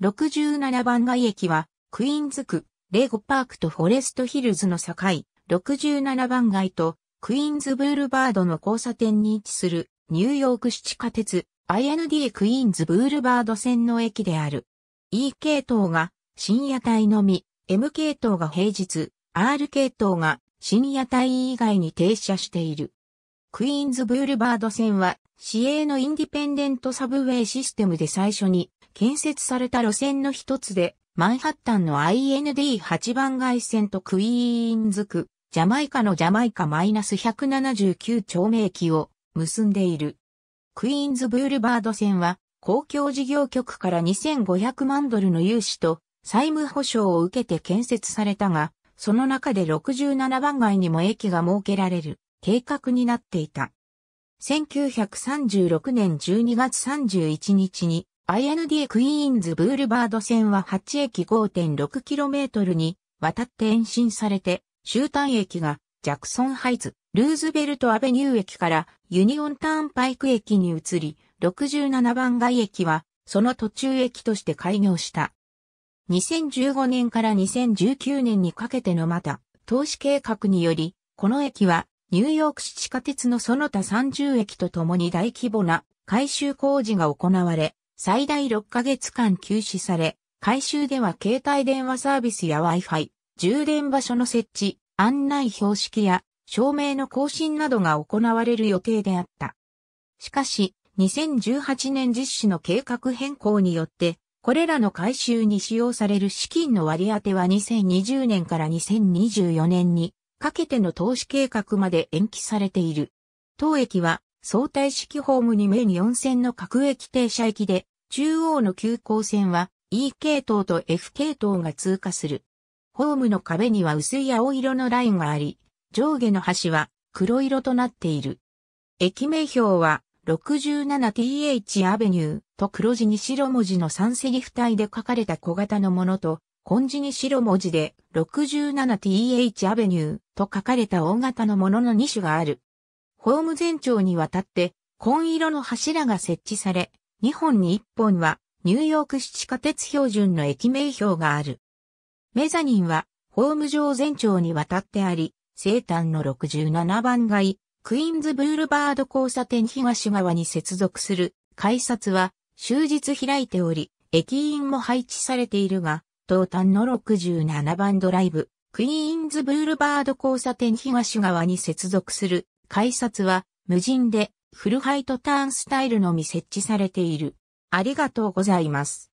67番街駅は、クイーンズ区、レゴパークとフォレストヒルズの境、67番街と、クイーンズブールバードの交差点に位置する、ニューヨーク市地下鉄、i n d クイーンズブールバード線の駅である。E 系統が深夜帯のみ、M 系統が平日、R 系統が深夜帯以外に停車している。クイーンズブールバード線は、市営のインディペンデントサブウェイシステムで最初に建設された路線の一つで、マンハッタンの IND8 番街線とクイーンズ区、ジャマイカのジャマイカマイナス179丁目駅を結んでいる。クイーンズブールバード線は、公共事業局から2500万ドルの融資と債務保証を受けて建設されたが、その中で67番街にも駅が設けられる計画になっていた。1936年12月31日に INDA クイーンズブールバード線は8駅 5.6km に渡って延伸されて、終端駅がジャクソンハイツ、ルーズベルトアベニュー駅からユニオンターンパイク駅に移り、67番街駅はその途中駅として開業した。2015年から2019年にかけてのまた、投資計画により、この駅はニューヨーク市地下鉄のその他30駅とともに大規模な改修工事が行われ、最大6ヶ月間休止され、改修では携帯電話サービスや Wi-Fi、充電場所の設置、案内標識や照明の更新などが行われる予定であった。しかし、2018年実施の計画変更によって、これらの改修に使用される資金の割り当ては2020年から2024年にかけての投資計画まで延期されている。当駅は相対式ホーム2名に4000の各駅停車駅で中央の急行線は E 系統と F 系統が通過する。ホームの壁には薄い青色のラインがあり、上下の端は黒色となっている。駅名表は 67th アベニューと黒字に白文字の3セリフ体で書かれた小型のものと、根字に白文字で 67th アベニューと書かれた大型のものの2種がある。ホーム全長にわたって紺色の柱が設置され、日本に1本はニューヨーク市地下鉄標準の駅名標がある。メザニンはホーム上全長にわたってあり、西端の67番街、クイーンズブールバード交差点東側に接続する改札は終日開いており、駅員も配置されているが、東端の67番ドライブ、クイーンズブールバード交差点東側に接続する改札は無人でフルハイトターンスタイルのみ設置されている。ありがとうございます。